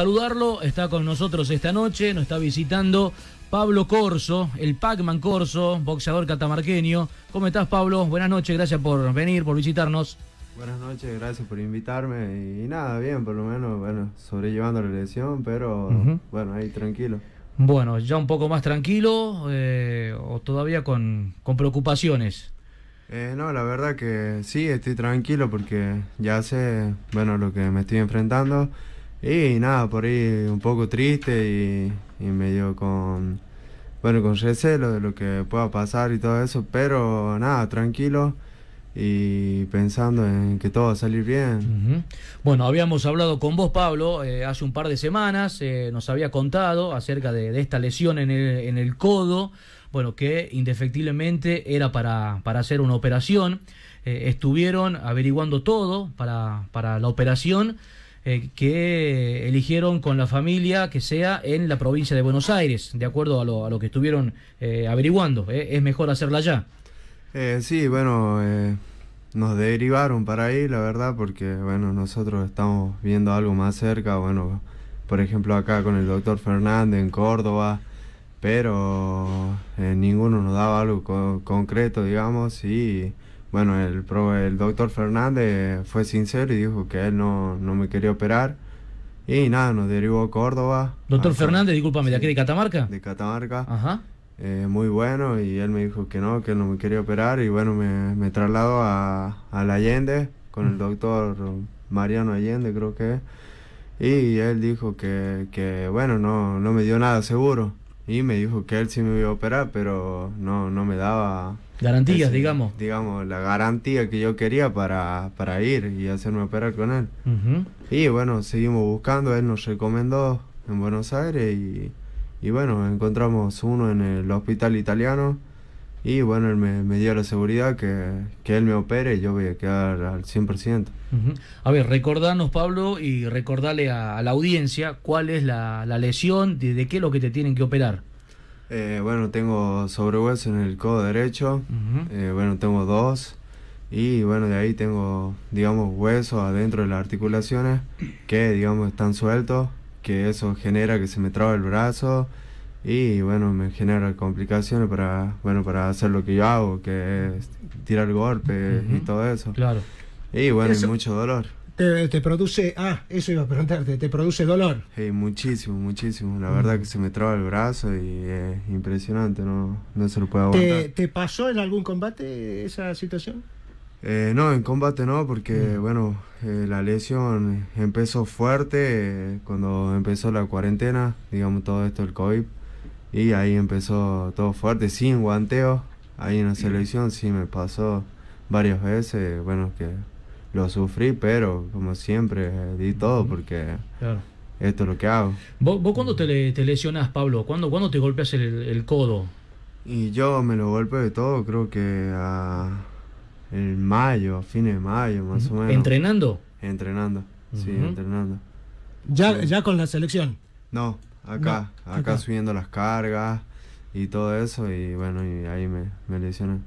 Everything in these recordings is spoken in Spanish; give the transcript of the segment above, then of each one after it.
Saludarlo, está con nosotros esta noche, nos está visitando Pablo Corso, el Pacman Corso, boxeador catamarqueño. ¿Cómo estás, Pablo? Buenas noches, gracias por venir, por visitarnos. Buenas noches, gracias por invitarme. Y nada, bien, por lo menos, bueno, sobrellevando la lesión, pero bueno, ahí tranquilo. Bueno, ya un poco más tranquilo eh, o todavía con, con preocupaciones. Eh, no, la verdad que sí, estoy tranquilo porque ya sé, bueno, lo que me estoy enfrentando. Y nada, por ahí un poco triste y, medio con, bueno, con recelo de lo que pueda pasar y todo eso, pero nada, tranquilo y pensando en que todo va a salir bien. Bueno, habíamos hablado con vos, Pablo, eh, hace un par de semanas, eh, nos había contado acerca de, de esta lesión en el, en el, codo, bueno, que indefectiblemente era para, para hacer una operación. Eh, estuvieron averiguando todo para, para la operación eh, que eligieron con la familia que sea en la provincia de Buenos Aires, de acuerdo a lo, a lo que estuvieron eh, averiguando. Eh, ¿Es mejor hacerla allá? Eh, sí, bueno, nos derivaron para ahí, la verdad, porque bueno, nosotros estamos viendo algo más cerca, bueno, por ejemplo acá con el doctor Fernández en Córdoba, pero ninguno nos daba algo concreto, digamos, y... Bueno, el, el doctor Fernández fue sincero y dijo que él no, me quería operar. Y nada, nos derivó a Córdoba. Doctor ah, Fernández, discúlpame, ¿de aquí de Catamarca? De Catamarca. Eh, muy bueno y él me dijo que no, que no me quería operar y bueno, me, trasladó a, Allende con el mm. doctor Mariano Allende creo que Y él dijo que, bueno, no, no me dio nada seguro. Y me dijo que él sí me iba a operar, pero no, no me daba... Este, Garantías, digamos. Digamos, la garantía que yo quería para, para ir y hacerme operar con él. Y bueno, seguimos buscando, él nos recomendó en Buenos Aires y, bueno, encontramos uno en el hospital italiano. Y bueno, él me, dio la seguridad que, él me opere y yo voy a quedar al 100%. A ver, recordanos, Pablo, y recordarle a, la audiencia cuál es la, lesión, de, qué es lo que te tienen que operar. Eh, bueno, tengo sobrehueso en el codo derecho. Eh, bueno, tengo dos. Y bueno, de ahí tengo, digamos, huesos adentro de las articulaciones que, digamos, están sueltos. Que eso genera que se me traba el brazo. Y bueno, me genera complicaciones para, bueno, para hacer lo que yo hago, que es tirar golpes y todo eso. Claro. Y bueno, y mucho dolor. Te, produce, ah, eso iba a preguntarte, te produce dolor. Hey, muchísimo, muchísimo. La verdad que se me traba el brazo y es impresionante, no, no se lo puedo aguantar. ¿Te, pasó en algún combate esa situación? Eh, no, en combate no, porque mm. bueno, eh, la lesión empezó fuerte eh, cuando empezó la cuarentena, digamos todo esto el COVID, y ahí empezó todo fuerte, sin guanteo, ahí en la mm. selección sí me pasó varias veces, bueno, que lo sufrí, pero como siempre, di todo porque esto es lo que hago. ¿Vos, cuándo te, te lesionás, Pablo? ¿Cuándo, te golpeas el, codo? Y yo me lo golpeé de todo, creo que a, en mayo, a fines de mayo más o menos. ¿Entrenando? Entrenando, sí, entrenando. ¿Ya, ¿Ya con la selección? no, acá, acá subiendo las cargas y todo eso y bueno, y ahí me, lesioné.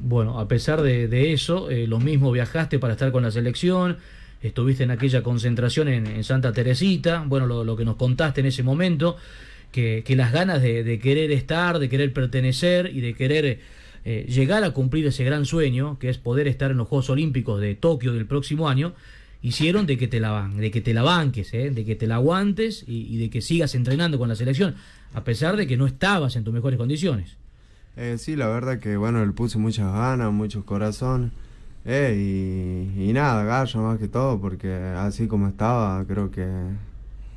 Bueno, a pesar de, eso, eh, lo mismo viajaste para estar con la selección, estuviste en aquella concentración en, Santa Teresita, bueno, lo, que nos contaste en ese momento, que, las ganas de, querer estar, de querer pertenecer y de querer eh, llegar a cumplir ese gran sueño, que es poder estar en los Juegos Olímpicos de Tokio del próximo año, hicieron de que te la, de que te la banques, eh, de que te la aguantes y, y de que sigas entrenando con la selección a pesar de que no estabas en tus mejores condiciones. Eh, sí, la verdad que bueno, le puse muchas ganas, muchos corazones. Eh, y, nada, gallo más que todo, porque así como estaba, creo que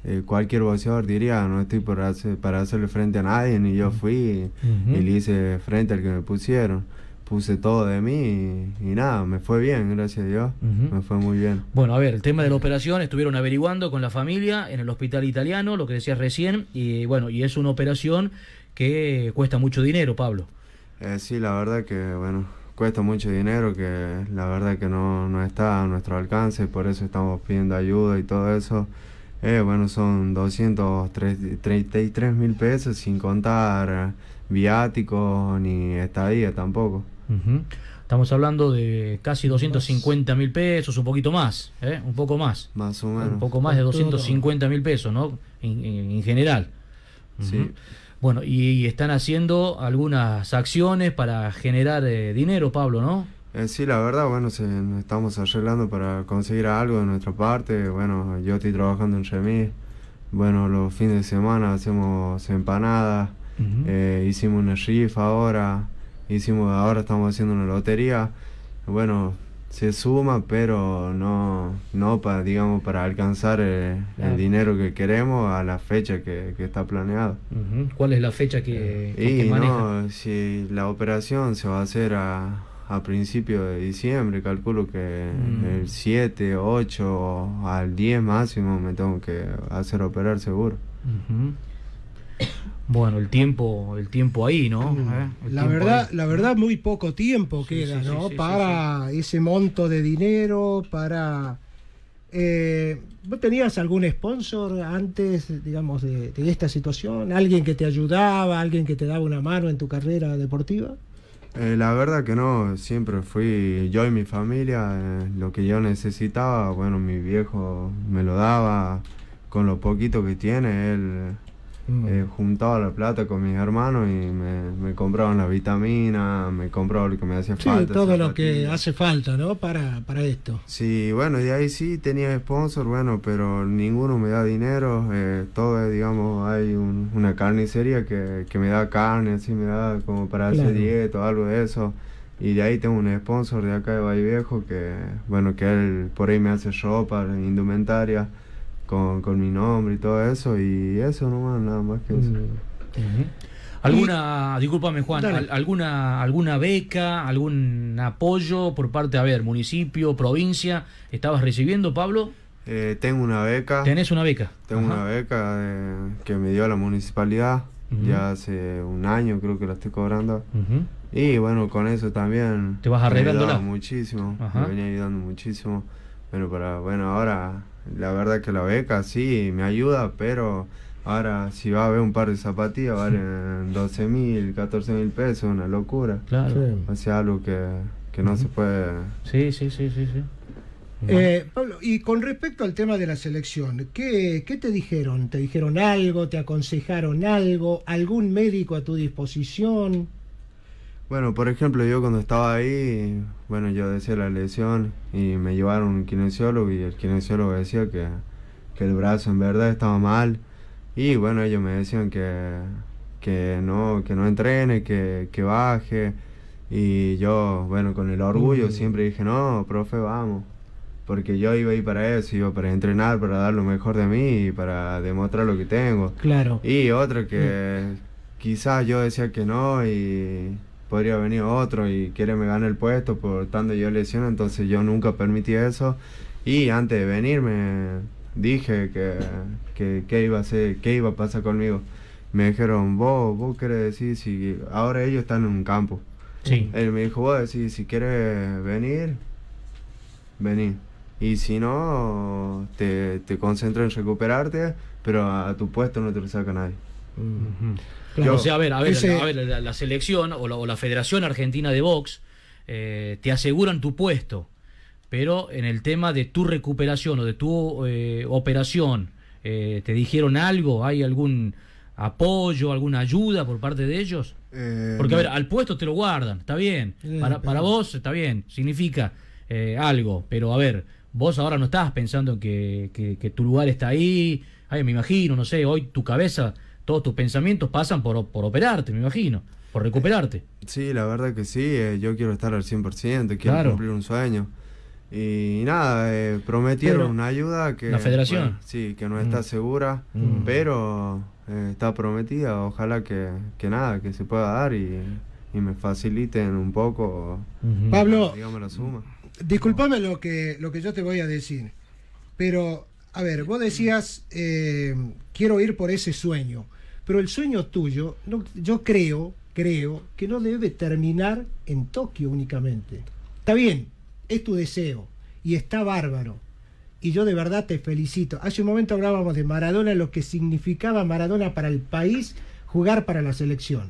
eh, cualquier boxeador diría, no estoy para, para hacerle frente a nadie, ni yo fui le hice frente al que me pusieron puse todo de mí y, nada, me fue bien, gracias a Dios, me fue muy bien. Bueno, a ver, el tema de la operación, estuvieron averiguando con la familia en el hospital italiano, lo que decías recién, y bueno, y es una operación que cuesta mucho dinero, Pablo. Eh, sí, la verdad que, bueno, cuesta mucho dinero, que la verdad que no, no está a nuestro alcance, y por eso estamos pidiendo ayuda y todo eso. Eh, bueno, son 233 mil pesos sin contar viáticos ni estadía tampoco. Estamos hablando de casi 250 mil pesos, un poquito más, ¿eh? un poco más. Más Un poco más de 250 mil pesos, ¿no? En, general. Bueno, y, están haciendo algunas acciones para generar eh, dinero, Pablo, ¿no? Eh, sí, la verdad, bueno, estamos arreglando para conseguir algo de nuestra parte. Bueno, yo estoy trabajando en Remí, Bueno, los fines de semana hacemos empanadas. hicimos una rifa ahora hicimos, ahora estamos haciendo una lotería, bueno, se suma, pero no, no para, digamos, para alcanzar eh, el, dinero que queremos a la fecha que, está planeado. ¿Cuál es la fecha que, eh, y, si la operación se va a hacer a, a principios de diciembre, calculo que mm. el 7, 8 al 10 máximo me tengo que hacer operar seguro. Bueno, el tiempo, el tiempo ahí, ¿no? Mm. Eh, la verdad, la verdad muy poco tiempo queda, ¿no? para ese monto de dinero, para eh, tenías algún sponsor antes, digamos, de, esta situación? ¿Alguien que te ayudaba, alguien que te daba una mano en tu carrera deportiva? Eh, la verdad que no, siempre fui yo y mi familia, eh, lo que yo necesitaba, bueno, mi viejo me lo daba, con lo poquito que tiene, él Mm. Eh, juntaba la plata con mis hermanos y me, compraban las vitaminas, me compraban lo que me hacía sí, falta. Todo lo que hace falta, ¿no? Para, esto. Sí, bueno, y ahí sí tenía sponsor, bueno, pero ninguno me da dinero. Eh, todo digamos, hay un, una carnicería que, me da carne, así me da como para hacer dieta algo de eso. Y de ahí tengo un sponsor de acá de Valle Viejo que, bueno, que él por ahí me hace ropa, indumentaria con, mi nombre y todo eso, y eso nomás, nada más que eso. Mm. ¿Alguna, discúlpame Juan, alguna, alguna beca, algún apoyo por parte, a ver, municipio, provincia, estabas recibiendo, Pablo? Eh, tengo una beca. ¿Tenés una beca? Tengo una beca eh, que me dio la municipalidad, ya hace un año creo que la estoy cobrando. Y bueno, con eso también... Te vas arreglando. Me muchísimo, me venía ayudando muchísimo. pero para, bueno, ahora la verdad que la beca sí me ayuda, pero ahora si va a ver un par de zapatillas valen 12 eh, mil, 14 mil pesos, una locura. Claro. algo que, no se puede... Sí, sí, sí, sí, sí. Eh, Pablo, y con respecto al tema de la selección, ¿qué, ¿qué, te dijeron? ¿Te dijeron algo? ¿Te aconsejaron algo? ¿Algún médico a tu disposición? Bueno, por ejemplo, yo cuando estaba ahí, bueno, yo decía la lesión y me llevaron un kinesiólogo y el kinesiólogo decía que, el brazo en verdad estaba mal. Y bueno, ellos me decían que, que no, que no entrene, que, baje. Y yo, bueno, con el orgullo mm. siempre dije, no, profe, vamos. Porque yo iba ahí para eso, iba para entrenar, para dar lo mejor de mí y para demostrar lo que tengo. Claro. Y otro que mm. quizás yo decía que no y, podría venir otro y quiere me gane el puesto por tanto yo lesiono, entonces yo nunca permití eso. Y antes de venir me dije que, que, iba a hacer, qué iba a pasar conmigo. Me dijeron, vos, vos querés decir si ahora ellos están en un campo. Sí. Él me dijo, vos decís, si quieres venir, vení. Y si no, te, te en recuperarte, pero a, tu puesto no te lo saca nadie. O sea, a ver, a ver, la, selección o la, Federación Argentina de Box eh, te aseguran tu puesto, pero en el tema de tu recuperación o de tu eh, operación, eh, ¿te dijeron algo? ¿Hay algún apoyo, alguna ayuda por parte de ellos? Porque, a ver, al puesto te lo guardan, está bien. Para, vos, está bien, significa algo, pero a ver, vos ahora no estás pensando que, que tu lugar está ahí. Ay, me imagino, no sé, hoy tu cabeza todos tus pensamientos pasan por, por operarte, me imagino, por recuperarte. Sí, la verdad que sí, eh, yo quiero estar al 100%, quiero cumplir un sueño. Y nada, eh, prometieron una ayuda que... La federación. sí, que no mm. está segura, mm. pero eh, está prometida. Ojalá que, nada, que se pueda dar y, me faciliten un poco. Pablo, digamos suma. disculpame lo que, lo que yo te voy a decir, pero, a ver, vos decías, quiero ir por ese sueño. Pero el sueño tuyo, yo creo, creo que no debe terminar en Tokio únicamente. Está bien, es tu deseo y está bárbaro. Y yo de verdad te felicito. Hace un momento hablábamos de Maradona, lo que significaba Maradona para el país, jugar para la selección.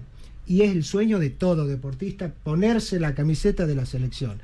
Y es el sueño de todo deportista ponerse la camiseta de la selección.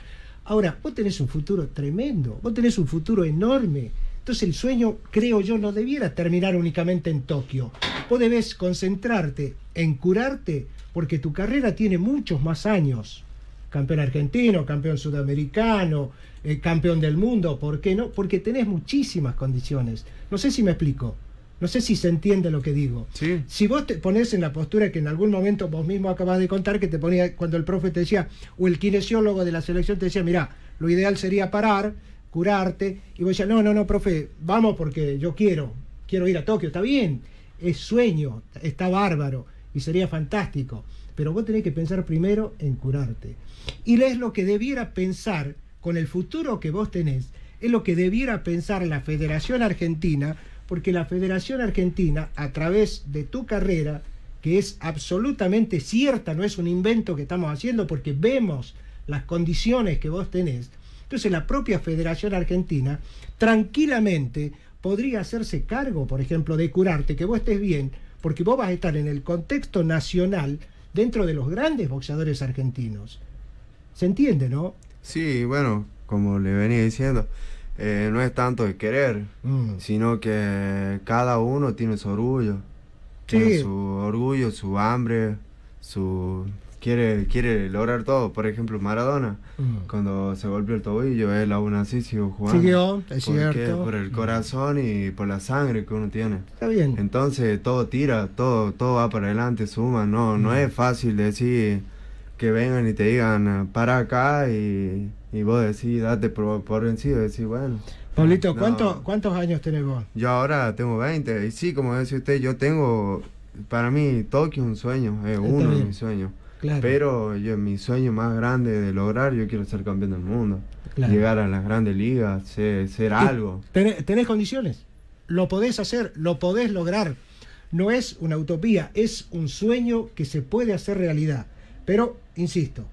Ahora, vos tenés un futuro tremendo, vos tenés un futuro enorme. Entonces el sueño, creo yo, no debiera terminar únicamente en Tokio debes concentrarte en curarte porque tu carrera tiene muchos más años. Campeón argentino, campeón sudamericano, eh, campeón del mundo, ¿por qué no? Porque tenés muchísimas condiciones. No sé si me explico. No sé si se entiende lo que digo. Si vos te pones en la postura que en algún momento vos mismo acabas de contar, que te ponía cuando el profe te decía, o el kinesiólogo de la selección te decía, mira, lo ideal sería parar, curarte, y vos decías, no, no, no, profe, vamos porque yo quiero, quiero ir a Tokio, está bien, es sueño, está bárbaro y sería fantástico. Pero vos tenés que pensar primero en curarte. Y es lo que debiera pensar con el futuro que vos tenés, es lo que debiera pensar la Federación Argentina, porque la Federación Argentina, a través de tu carrera, que es absolutamente cierta, no es un invento que estamos haciendo, porque vemos las condiciones que vos tenés, entonces la propia Federación Argentina tranquilamente podría hacerse cargo, por ejemplo, de curarte, que vos estés bien, porque vos vas a estar en el contexto nacional dentro de los grandes boxeadores argentinos. ¿Se entiende, no? Sí, bueno, como le venía diciendo, eh, no es tanto el querer, mm. sino que cada uno tiene su orgullo. su orgullo, su hambre, su, quiere, quiere lograr todo. Por ejemplo, Maradona, mm. cuando se golpeó el tobillo, él aún así siguió jugando. Siguió, es ¿Por cierto. Por el mm. corazón y por la sangre que uno tiene. Está bien. Entonces todo tira, todo, todo va para adelante, suma. No, no mm. es fácil decir que vengan y te digan para acá y, y vos decís, date por, por vencido, decís, bueno. Pablito, ¿cuánto, ¿cuántos años tenés vos? Yo ahora tengo 20 y sí, como decía usted, yo tengo, para mí Tokio es un sueño, es uno de mis sueños. Pero yo, mi sueño más grande de lograr, yo quiero ser campeón del mundo. Llegar a las grandes ligas, ser, algo. Tenés, condiciones, lo podés hacer, lo podés lograr. No es una utopía, es un sueño que se puede hacer realidad. Pero, insisto,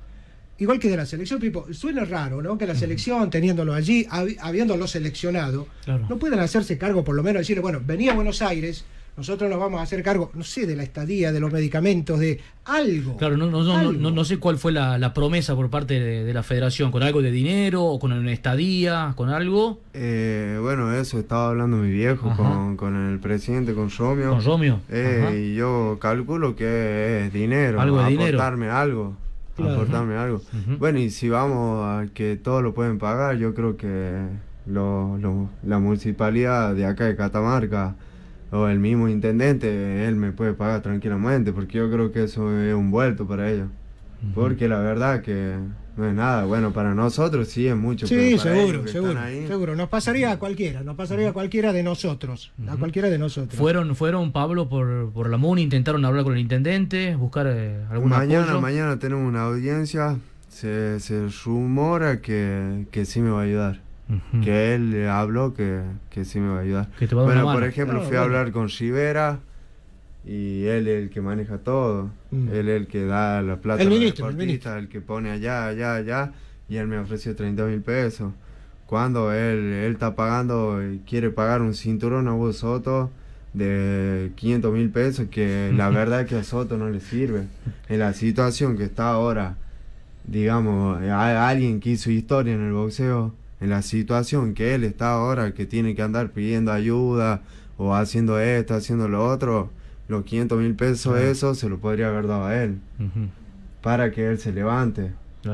igual que de la selección, suena raro, ¿no? Que la selección, teniéndolo allí, habiéndolo seleccionado, no puedan hacerse cargo, por lo menos, decirle, bueno, venía a Buenos Aires, nosotros nos vamos a hacer cargo, no sé, de la estadía, de los medicamentos, de algo. Claro, no, no, no, no sé cuál fue la, promesa por parte de, la federación, con algo de dinero o con una estadía, con algo. Eh, bueno, eso estaba hablando mi viejo con, el presidente, con Romeo. Con Romeo. Eh, y yo calculo que es dinero, algo de aportarme algo. aportarme algo. Bueno, y si vamos a que todos lo pueden pagar, yo creo que lo, la municipalidad de acá de Catamarca o el mismo intendente, él me puede pagar tranquilamente, porque yo creo que eso es un vuelto para ellos. Porque la verdad que no es nada, bueno, para nosotros sí es mucho. Sí, seguro, seguro, Nos pasaría a cualquiera, nos pasaría a cualquiera de nosotros, a cualquiera de nosotros. Fueron, fueron Pablo por, la MUN intentaron hablar con el intendente, buscar eh, algún mañana, Mañana tenemos una audiencia, se, se rumora que, que sí me va a ayudar que él le habló que, que, sí me va a ayudar. bueno, por ejemplo, fui a hablar con Rivera y él es el que maneja todo. Mm. Él es el que da la plata el ministro, el, que pone allá, allá, allá. Y él me ofreció 30 mil pesos. Cuando él, él está pagando, y quiere pagar un cinturón a vos Soto de 500 mil pesos, que la verdad es que a Soto no le sirve. En la situación que está ahora, digamos, alguien que hizo historia en el boxeo, en la situación que él está ahora, que tiene que andar pidiendo ayuda o haciendo esto, haciendo lo otro, los 500 mil pesos eso se lo podría haber dado a él para que él se levante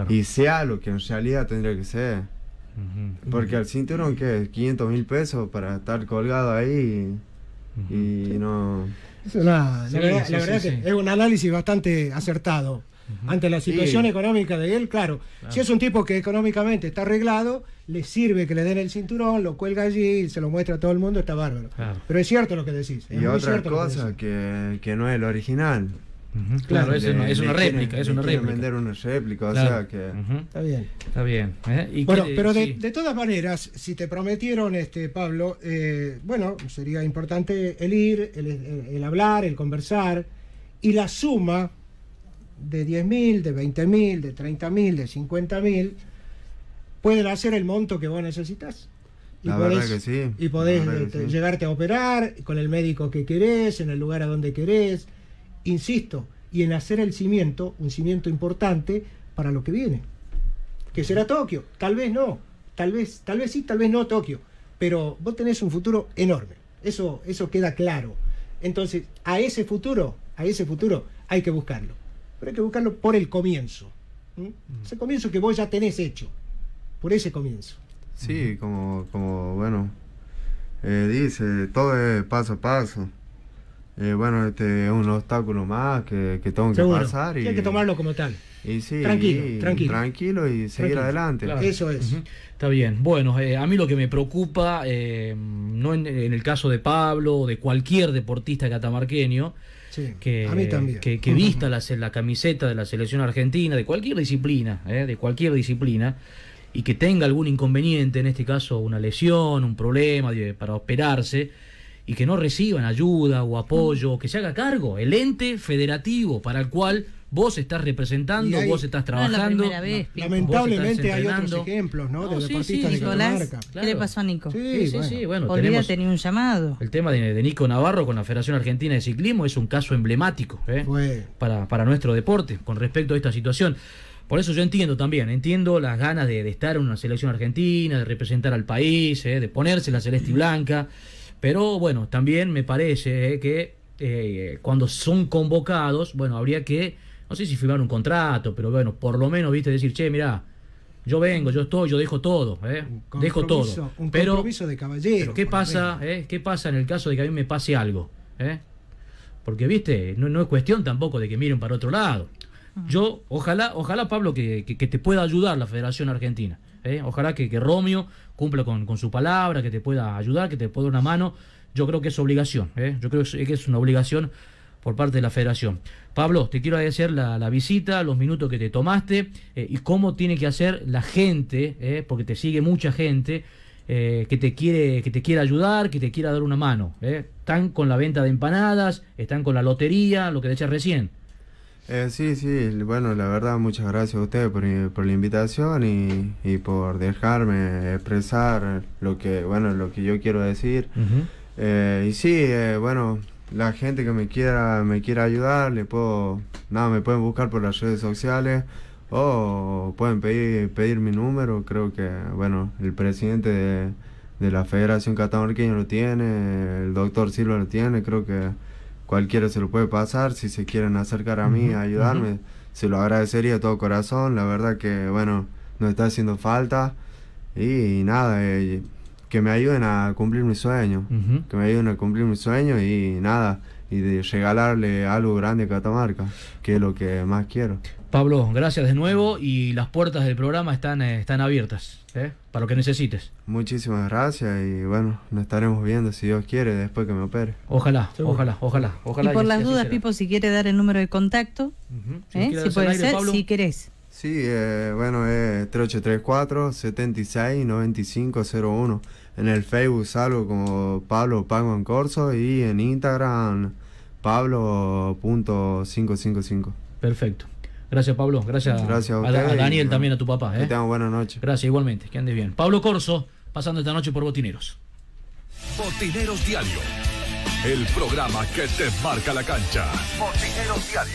y sea lo que en realidad tendría que ser. Porque al cinturón que 500 mil pesos para estar colgado ahí y, no... Es es un análisis bastante acertado. Ante la situación económica de él, claro, si es un tipo que económicamente está arreglado, le sirve que le den el cinturón, lo cuelga allí, y se lo muestra a todo el mundo, está bárbaro. Pero es cierto lo que decís. Y otra cosa que, que, no es lo original. Claro, es, una, réplica, es una réplica. vender una réplica, o sea que... Está bien. Está bien. ¿eh? bueno, pero de, de, todas maneras, si te prometieron, este Pablo, eh, bueno, sería importante el ir, el, el hablar, el conversar, y la suma de 10.000, de 20.000, de 30.000, de 50.000, pueden hacer el monto que vos necesitas. Y podés, y podés este, llegarte a operar con el médico que querés, en el lugar a donde querés. Insisto, y en hacer el cimiento, un cimiento importante para lo que viene. Que será Tokio, tal vez no, tal vez, tal vez sí, tal vez no Tokio, pero vos tenés un futuro enorme. Eso, eso queda claro. Entonces, a ese futuro, a ese futuro hay que buscarlo pero hay que buscarlo por el comienzo. Mm. Ese comienzo que vos ya tenés hecho, por ese comienzo. Sí, como, como bueno, eh, dice, todo es paso a paso. Eh, bueno, este es un obstáculo más que, tengo que pasar. Y hay que tomarlo como tal. Y sí, tranquilo, tranquilo. y seguir adelante. Eso es. Está bien. Bueno, eh, a mí lo que me preocupa, no en, en, el caso de Pablo o de cualquier deportista catamarqueño, que, que, vista la, camiseta de la selección argentina, de cualquier disciplina, eh, de cualquier disciplina, y que tenga algún inconveniente, en este caso una lesión, un problema para operarse, y que no reciban ayuda o apoyo, que se haga cargo el ente federativo para el cual vos estás representando, vos estás trabajando. lamentablemente hay otros ejemplos, ¿no? de deportistas Nicolás, ¿Qué le pasó a Nico? Sí, sí, sí. Bueno, tenía un llamado. El tema de, Nico Navarro con la Federación Argentina de Ciclismo es un caso emblemático ¿eh? para, para nuestro deporte con respecto a esta situación. Por eso yo entiendo también, entiendo las ganas de, estar en una selección argentina, de representar al país, ¿eh? de ponerse la celeste y blanca. Pero bueno, también me parece ¿eh? que cuando son convocados, bueno, habría que no sé si firmar un contrato, pero bueno, por lo menos, viste, decir, che, mira yo vengo, yo estoy, yo dejo todo, ¿eh? dejo todo. Un pero, compromiso de caballero. ¿qué pasa, eh? ¿Qué pasa en el caso de que a mí me pase algo? Eh? Porque, viste, no, es cuestión tampoco de que miren para otro lado. Yo, ojalá, ojalá Pablo, que, te pueda ayudar la Federación Argentina. Ojalá que, Romeo cumpla con, con, su palabra, que te pueda ayudar, que te pueda dar una mano. Yo creo que es obligación, yo creo que es una obligación por parte de la Federación. Pablo, te quiero agradecer la, visita, los minutos que te tomaste eh, y cómo tiene que hacer la gente, eh, porque te sigue mucha gente. Eh, que te quiere que te quiere ayudar, que te quiera dar una mano. Están con la venta de empanadas, están con la lotería, lo que decías recién. sí, sí, bueno, la verdad muchas gracias a ustedes por, la invitación y, por dejarme expresar lo que, bueno, lo que yo quiero decir. y sí, bueno, la gente que me quiera me quiera ayudar, le puedo nada, me pueden buscar por las redes sociales o pueden pedir pedir mi número, creo que bueno, el presidente de, la Federación Catamarqueña lo tiene, el doctor Silva lo tiene, creo que cualquiera se lo puede pasar si se quieren acercar a mí, a ayudarme, se lo agradecería de todo corazón, la verdad que bueno, no está haciendo falta y, nada, eh, que me ayuden a cumplir mi sueño, que me ayuden a cumplir mi sueño y nada, y de regalarle algo grande a Catamarca, que es lo que más quiero. Pablo, gracias de nuevo y las puertas del programa están, eh, están abiertas ¿eh? para lo que necesites. Muchísimas gracias y bueno, nos estaremos viendo si Dios quiere después que me opere. Ojalá, ojalá, ojalá, ojalá. Y por las dudas, Pipo, si quiere dar el número de contacto, si, ¿eh? puede ser, si querés. Sí, eh, bueno, es 3834-769501. En el Facebook salgo como Pablo Pago en Corso y en Instagram Pablo.555. Perfecto. Gracias, Pablo. Gracias, Gracias a, Daniel también, a tu papá. ¿eh? Que tengan buena noche. Gracias, igualmente. Que andes bien. Pablo Corso, pasando esta noche por Botineros. Botineros Diario. El programa que te marca la cancha. Botineros Diario.